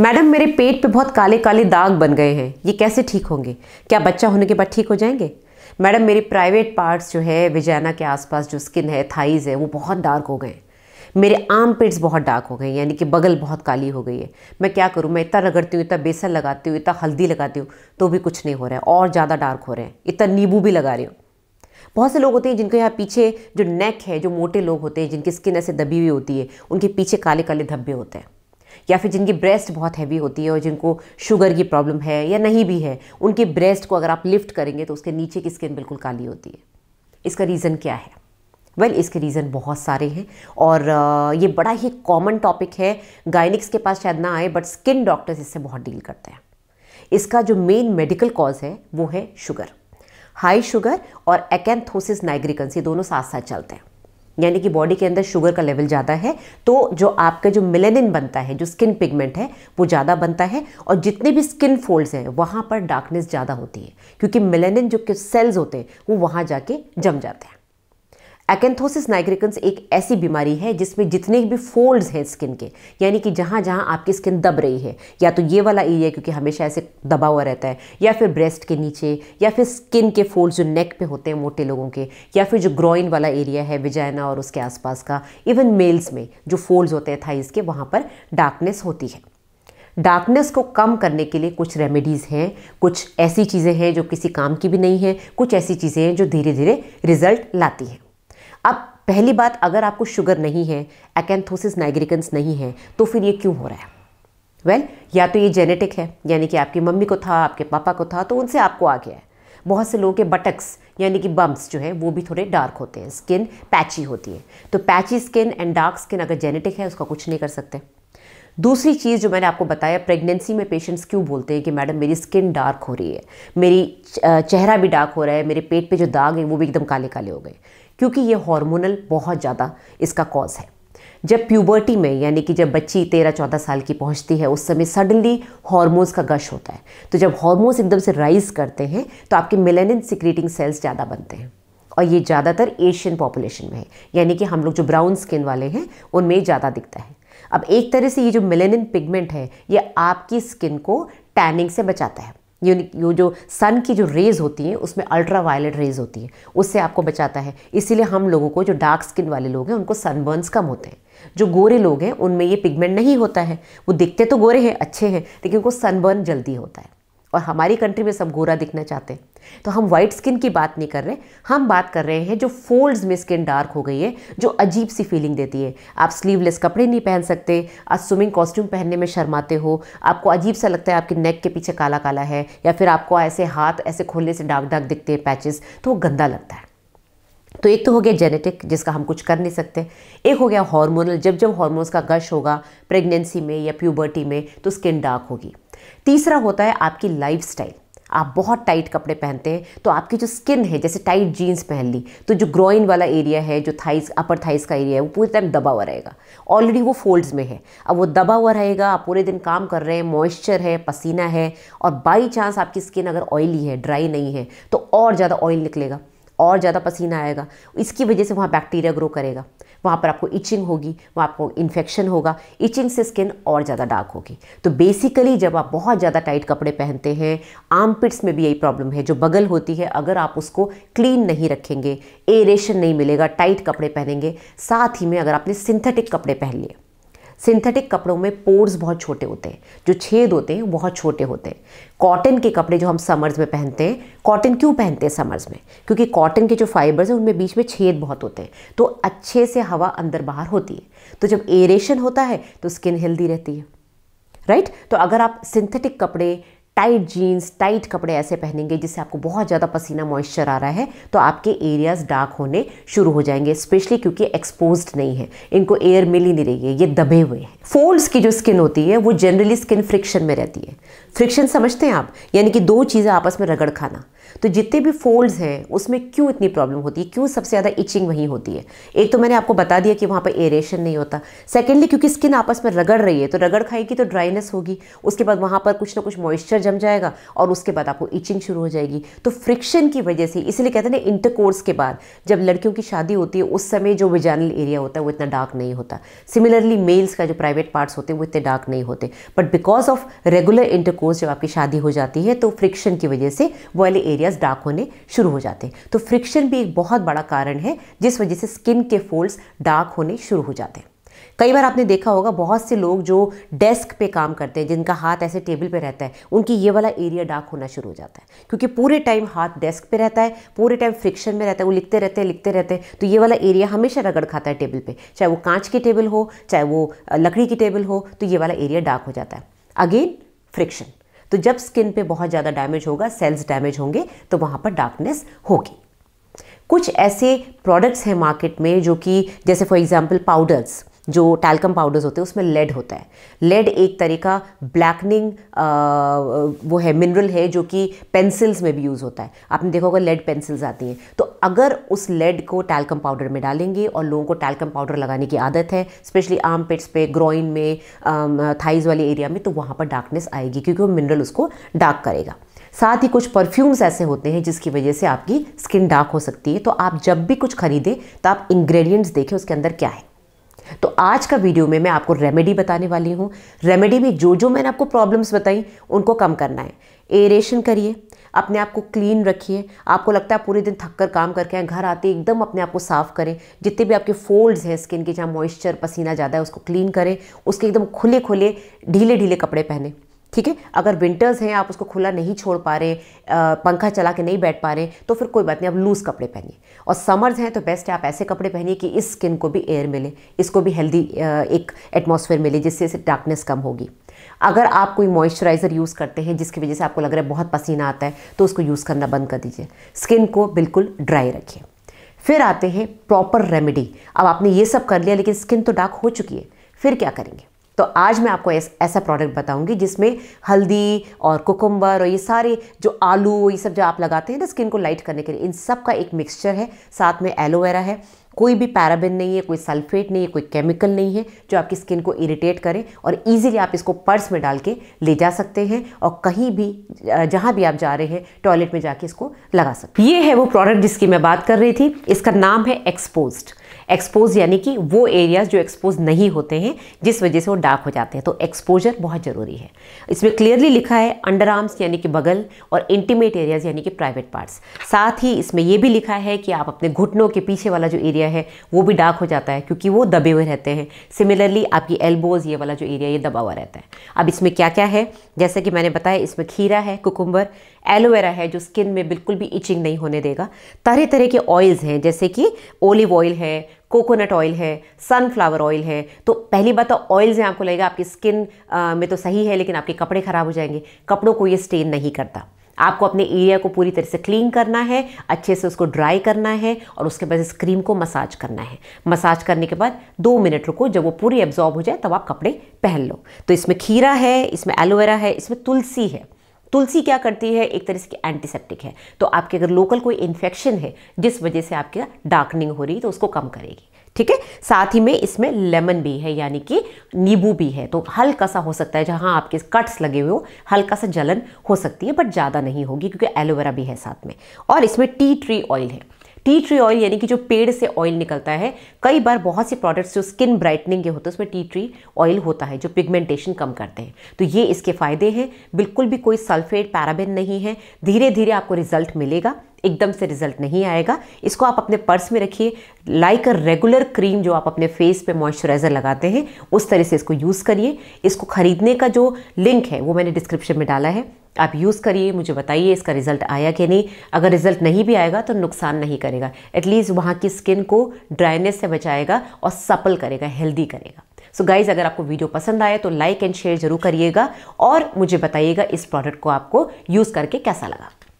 Madam मेरे पेट पे बहुत काले काले दाग बन गए हैं ये कैसे ठीक होंगे क्या बच्चा होने के बाद ठीक हो जाएंगे मैडम मेरे प्राइवेट पार्ट्स जो है विजैना के आसपास जो स्किन है थाइज है वो बहुत डार्क हो गए मेरे आम पिट्स बहुत डार्क हो गए यानी कि बगल बहुत काली हो गई है मैं क्या करूँ मैं इतना रगड़ती हूँ इतना बेसन लगाती हूँ इतना हल्दी लगाती हूँ तो भी कुछ नहीं हो रहा है और ज़्यादा डार्क हो रहे हैं इतना नींबू भी लगा रही हूँ बहुत से लोग होते हैं जिनके यहाँ पीछे जो नेक है जो मोटे लोग होते हैं जिनकी स्किन ऐसे दबी हुई होती है उनके पीछे काले काले धब्बे होते हैं या फिर जिनकी ब्रेस्ट बहुत हैवी होती है और जिनको शुगर की प्रॉब्लम है या नहीं भी है उनके ब्रेस्ट को अगर आप लिफ्ट करेंगे तो उसके नीचे की स्किन बिल्कुल काली होती है इसका रीज़न क्या है वेल well, इसके रीज़न बहुत सारे हैं और ये बड़ा ही कॉमन टॉपिक है गायनिक्स के पास शायद ना आए बट स्किन डॉक्टर्स इससे बहुत डील करते हैं इसका जो मेन मेडिकल कॉज है वो है शुगर हाई शुगर और एकेंथोसिस नाइग्रिकन्स ये दोनों साथ साथ चलते हैं यानी कि बॉडी के अंदर शुगर का लेवल ज़्यादा है तो जो आपका जो मिलेनिन बनता है जो स्किन पिगमेंट है वो ज़्यादा बनता है और जितने भी स्किन फोल्ड्स हैं वहाँ पर डार्कनेस ज़्यादा होती है क्योंकि मिलेनिन जो सेल्स होते हैं वो वहाँ जाके जम जाते हैं एकेंथोसिस नाइग्रिकन्स एक ऐसी बीमारी है जिसमें जितने भी फोल्ड्स हैं स्किन के यानी कि जहाँ जहाँ आपकी स्किन दब रही है या तो ये वाला एरिया क्योंकि हमेशा ऐसे दबा हुआ रहता है या फिर ब्रेस्ट के नीचे या फिर स्किन के फोल्ड्स जो नेक पे होते हैं मोटे लोगों के या फिर जो ग्रोइन वाला एरिया है विजाइना और उसके आसपास का इवन मेल्स में जो फोल्ड्स होते हैं थाइस के वहाँ पर डार्कनेस होती है डार्कनेस को कम करने के लिए कुछ रेमेडीज़ हैं कुछ ऐसी चीज़ें हैं जो किसी काम की भी नहीं हैं कुछ ऐसी चीज़ें हैं जो धीरे धीरे रिजल्ट लाती हैं अब पहली बात अगर आपको शुगर नहीं है एकेंथोसिस नाइग्रिकन्स नहीं है तो फिर ये क्यों हो रहा है वेल well, या तो ये जेनेटिक है यानी कि आपकी मम्मी को था आपके पापा को था तो उनसे आपको आ गया है बहुत से लोगों के बटक्स यानी कि बम्प्स जो है वो भी थोड़े डार्क होते हैं स्किन पैची होती है तो patchy skin and dark skin अगर जेनेटिक है उसका कुछ नहीं कर सकते दूसरी चीज़ जो मैंने आपको बताया प्रेगनेंसी में पेशेंट्स क्यों बोलते हैं कि मैडम मेरी स्किन डार्क हो रही है मेरी चेहरा भी डार्क हो रहा है मेरे पेट पे जो दाग है वो भी एकदम काले काले हो गए क्योंकि ये हार्मोनल बहुत ज़्यादा इसका कॉज है जब प्यूबर्टी में यानी कि जब बच्ची तेरह चौदह साल की पहुंचती है उस समय सडनली हॉर्मोन्स का गश होता है तो जब हॉर्मोन्स एकदम से राइज करते हैं तो आपके मिलेनिन सिक्रीटिंग सेल्स ज़्यादा बनते हैं और ये ज़्यादातर एशियन पॉपुलेशन में है यानी कि हम लोग जो ब्राउन स्किन वाले हैं उनमें ज़्यादा दिखता है अब एक तरह से ये जो मिलेनिन पिगमेंट है ये आपकी स्किन को टैनिंग से बचाता है ये यो जो सन की जो रेज़ होती है उसमें अल्ट्रा वायलेट रेज़ होती है उससे आपको बचाता है इसीलिए हम लोगों को जो डार्क स्किन वाले लोग हैं उनको सनबर्नस कम होते हैं जो गोरे लोग हैं उनमें ये पिगमेंट नहीं होता है वो दिखते तो गोरे हैं अच्छे हैं लेकिन उनको सनबर्न जल्दी होता है और हमारी कंट्री में सब गोरा दिखना चाहते हैं तो हम वाइट स्किन की बात नहीं कर रहे हम बात कर रहे हैं जो फोल्ड्स में स्किन डार्क हो गई है जो अजीब सी फीलिंग देती है आप स्लीवलेस कपड़े नहीं पहन सकते आप स्विमिंग कॉस्ट्यूम पहनने में शर्माते हो आपको अजीब सा लगता है आपके नेक के पीछे काला काला है या फिर आपको ऐसे हाथ ऐसे खोलने से डाक डाक दिखते हैं पैचेस तो वो गंदा लगता है तो एक तो हो गया जेनेटिक जिसका हम कुछ कर नहीं सकते एक हो गया हार्मोनल जब जब हार्मोन्स का गश होगा प्रेगनेंसी में या प्यूबर्टी में तो स्किन डार्क होगी तीसरा होता है आपकी लाइफ आप बहुत टाइट कपड़े पहनते हैं तो आपकी जो स्किन है जैसे टाइट जीन्स पहन ली तो जो ग्रोइन वाला एरिया है जो थाइस अपर थाइस का एरिया है वो पूरे टाइम दबा हुआ रहेगा ऑलरेडी वो फोल्ड्स में है अब वो दबा हुआ रहेगा आप पूरे दिन काम कर रहे हैं मॉइस्चर है पसीना है और बाई चांस आपकी स्किन अगर ऑयली है ड्राई नहीं है तो और ज़्यादा ऑयल निकलेगा और ज़्यादा पसीना आएगा इसकी वजह से वहाँ बैक्टीरिया ग्रो करेगा वहाँ पर आपको इचिंग होगी वहाँ आपको इन्फेक्शन होगा इचिंग से स्किन और ज़्यादा डार्क होगी तो बेसिकली जब आप बहुत ज़्यादा टाइट कपड़े पहनते हैं पिट्स में भी यही प्रॉब्लम है जो बगल होती है अगर आप उसको क्लीन नहीं रखेंगे एरेशन नहीं मिलेगा टाइट कपड़े पहनेंगे साथ ही में अगर आपने सिंथेटिक कपड़े पहन लिए सिंथेटिक कपड़ों में पोर्स बहुत छोटे होते हैं जो छेद होते हैं बहुत छोटे होते हैं कॉटन के कपड़े जो हम समर्स में पहनते हैं कॉटन क्यों पहनते हैं समर्स में क्योंकि कॉटन के जो फाइबर्स हैं उनमें बीच में छेद बहुत होते हैं तो अच्छे से हवा अंदर बाहर होती है तो जब एरेशन होता है तो स्किन हेल्दी रहती है राइट right? तो अगर आप सिंथेटिक कपड़े टाइट जीन्स टाइट कपड़े ऐसे पहनेंगे जिससे आपको बहुत ज़्यादा पसीना मॉइस्चर आ रहा है तो आपके एरियाज़ डार्क होने शुरू हो जाएंगे स्पेशली क्योंकि एक्सपोज नहीं है इनको एयर मिल ही नहीं रही है ये दबे हुए हैं फोल्ड्स की जो स्किन होती है वो जनरली स्किन फ्रिक्शन में रहती है फ्रिक्शन समझते हैं आप यानी कि दो चीज़ें आपस में रगड़ खाना तो जितने भी फोल्ड्स हैं उसमें क्यों इतनी प्रॉब्लम होती है क्यों सबसे ज़्यादा इचिंग वहीं होती है एक तो मैंने आपको बता दिया कि वहाँ पर एरेशन नहीं होता सेकेंडली क्योंकि स्किन आपस में रगड़ रही है तो रगड़ खाएगी तो ड्राइनेस होगी उसके बाद वहाँ पर कुछ ना कुछ मॉइस्चर जम जाएगा और उसके बाद आपको इचिंग शुरू हो जाएगी तो फ्रिक्शन की वजह से इसलिए कहते हैं ना इंटरकोर्स के बाद जब लड़कियों की शादी होती है उस समय जो विजानल एरिया होता है वो इतना डार्क नहीं होता सिमिलरली मेल्स का जो प्राइवेट पार्ट्स होते हैं वो इतने डार्क नहीं होते but because of regular intercourse जब आपकी शादी हो जाती है तो फ्रिक्शन की वजह से वो वाले एरिया एरियाज डार्क होने शुरू हो जाते हैं तो फ्रिक्शन भी एक बहुत बड़ा कारण है जिस वजह से स्किन के फोल्ड्स डार्क होने शुरू हो जाते हैं कई बार आपने देखा होगा बहुत से लोग जो डेस्क पे काम करते हैं जिनका हाथ ऐसे टेबल पे रहता है उनकी ये वाला एरिया डार्क होना शुरू हो जाता है क्योंकि पूरे टाइम हाथ डेस्क पे रहता है पूरे टाइम फ्रिक्शन में रहता है वो लिखते रहते हैं लिखते रहते हैं तो ये वाला एरिया हमेशा रगड़ खाता है टेबल पर चाहे वो कांच की टेबल हो चाहे वो लकड़ी की टेबल हो तो ये वाला एरिया डार्क हो जाता है अगेन फ्रिक्शन तो जब स्किन पे बहुत ज़्यादा डैमेज होगा सेल्स डैमेज होंगे तो वहाँ पर डार्कनेस होगी कुछ ऐसे प्रोडक्ट्स हैं मार्केट में जो कि जैसे फॉर एग्ज़ाम्पल पाउडर्स जो टैल्कम पाउडर्स होते हैं उसमें लेड होता है लेड एक तरह का ब्लैकनिंग वो है मिनरल है जो कि पेंसिल्स में भी यूज़ होता है आपने देखा होगा लेड पेंसिल्स आती हैं तो अगर उस लेड को टैल्कम पाउडर में डालेंगे और लोगों को टैल्कम पाउडर लगाने की आदत है स्पेशली आर्म पिट्स पे ग्रोइन में थाइज वाले एरिया में तो वहाँ पर डार्कनेस आएगी क्योंकि वो मिनरल उसको डार्क करेगा साथ ही कुछ परफ्यूम्स ऐसे होते हैं जिसकी वजह से आपकी स्किन डार्क हो सकती है तो आप जब भी कुछ खरीदें तो आप इंग्रेडिएंट्स देखें उसके अंदर क्या है तो आज का वीडियो में मैं आपको रेमेडी बताने वाली हूँ रेमेडी में जो जो मैंने आपको प्रॉब्लम्स बताई उनको कम करना है एरेशन करिए अपने आप को क्लीन रखिए आपको लगता है पूरे दिन थक कर काम करके आए घर आते एकदम अपने आप को साफ़ करें जितने भी आपके फोल्ड्स हैं स्किन के जहाँ मॉइस्चर पसीना ज़्यादा है उसको क्लीन करें उसके एकदम खुले खुले ढीले ढीले कपड़े पहने ठीक है अगर विंटर्स हैं आप उसको खुला नहीं छोड़ पा रहे पंखा चला के नहीं बैठ पा रहे तो फिर कोई बात नहीं आप लूज़ कपड़े पहनिए और समर्स हैं तो बेस्ट है आप ऐसे कपड़े पहनिए कि इस स्किन को भी एयर मिले इसको भी हेल्दी एक एटमोसफेयर मिले जिससे इसे डार्कनेस कम होगी अगर आप कोई मॉइस्चराइज़र यूज़ करते हैं जिसकी वजह से आपको लग रहा है बहुत पसीना आता है तो उसको यूज़ करना बंद कर दीजिए स्किन को बिल्कुल ड्राई रखिए फिर आते हैं प्रॉपर रेमेडी अब आपने ये सब कर लिया लेकिन स्किन तो डार्क हो चुकी है फिर क्या करेंगे तो आज मैं आपको ऐस, ऐसा प्रोडक्ट बताऊंगी जिसमें हल्दी और कुकुम्बर और ये सारे जो आलू ये सब जो आप लगाते हैं ना स्किन को लाइट करने के लिए इन सब का एक मिक्सचर है साथ में एलोवेरा है कोई भी पैराबिन नहीं है कोई सल्फेट नहीं है कोई केमिकल नहीं है जो आपकी स्किन को इरिटेट करे और इजीली आप इसको पर्स में डाल के ले जा सकते हैं और कहीं भी जहाँ भी आप जा रहे हैं टॉयलेट में जाके इसको लगा सकते हैं ये है वो प्रोडक्ट जिसकी मैं बात कर रही थी इसका नाम है एक्सपोज्ड एक्सपोज यानी कि वो एरियाज जो एक्सपोज नहीं होते हैं जिस वजह से वो डार्क हो जाते हैं तो एक्सपोजर बहुत ज़रूरी है इसमें क्लियरली लिखा है अंडर आर्म्स यानी कि बगल और इंटीमेट एरियाज यानी कि प्राइवेट पार्ट्स साथ ही इसमें यह भी लिखा है कि आप अपने घुटनों के पीछे वाला जो एरिया है वो भी डार्क हो जाता है क्योंकि वो दबे हुए रहते हैं सिमिलरली आपकी एल्बोज ये वाला जो एरिया ये दबा हुआ रहता है अब इसमें क्या क्या है जैसे कि मैंने बताया इसमें खीरा है कुकुम्बर एलोवेरा है जो स्किन में बिल्कुल भी इचिंग नहीं होने देगा तरह तरह के ऑयल्स हैं जैसे कि ओलिव ऑयल है कोकोनट ऑयल है सनफ्लावर ऑयल है तो पहली बात तो ऑयल से आपको लगेगा आपकी स्किन में तो सही है लेकिन आपके कपड़े ख़राब हो जाएंगे कपड़ों को ये स्टेन नहीं करता आपको अपने एरिया को पूरी तरह से क्लीन करना है अच्छे से उसको ड्राई करना है और उसके बाद इस क्रीम को मसाज करना है मसाज करने के बाद दो मिनट रुको जब वो पूरी एब्जॉर्ब हो जाए तब आप कपड़े पहन लो तो इसमें खीरा है इसमें एलोवेरा है इसमें तुलसी है तुलसी क्या करती है एक तरह से एंटीसेप्टिक है तो आपके अगर लोकल कोई इन्फेक्शन है जिस वजह से आपकी डार्कनिंग हो रही है तो उसको कम करेगी ठीक है साथ ही में इसमें लेमन भी है यानी कि नींबू भी है तो हल्का सा हो सकता है जहां आपके कट्स लगे हुए हो हल्का सा जलन हो सकती है बट ज़्यादा नहीं होगी क्योंकि एलोवेरा भी है साथ में और इसमें टी ट्री ऑयल है टी ट्री ऑयल यानी कि जो पेड़ से ऑयल निकलता है कई बार बहुत से प्रोडक्ट्स जो स्किन ब्राइटनिंग के होते हैं उसमें टी ट्री ऑयल होता है जो पिगमेंटेशन कम करते हैं तो ये इसके फ़ायदे हैं बिल्कुल भी कोई सल्फेट पैराबेन नहीं है धीरे धीरे आपको रिजल्ट मिलेगा एकदम से रिजल्ट नहीं आएगा इसको आप अपने पर्स में रखिए लाइक अ रेगुलर क्रीम जो आप अपने फेस पे मॉइस्चराइज़र लगाते हैं उस तरह से इसको यूज़ करिए इसको ख़रीदने का जो लिंक है वो मैंने डिस्क्रिप्शन में डाला है आप यूज़ करिए मुझे बताइए इसका रिज़ल्ट आया कि नहीं अगर रिज़ल्ट नहीं भी आएगा तो नुकसान नहीं करेगा एटलीस्ट वहाँ की स्किन को ड्राइनेस से बचाएगा और सपल करेगा हेल्दी करेगा सो so गाइज़ अगर आपको वीडियो पसंद आए तो लाइक एंड शेयर ज़रूर करिएगा और मुझे बताइएगा इस प्रोडक्ट को आपको यूज़ करके कैसा लगा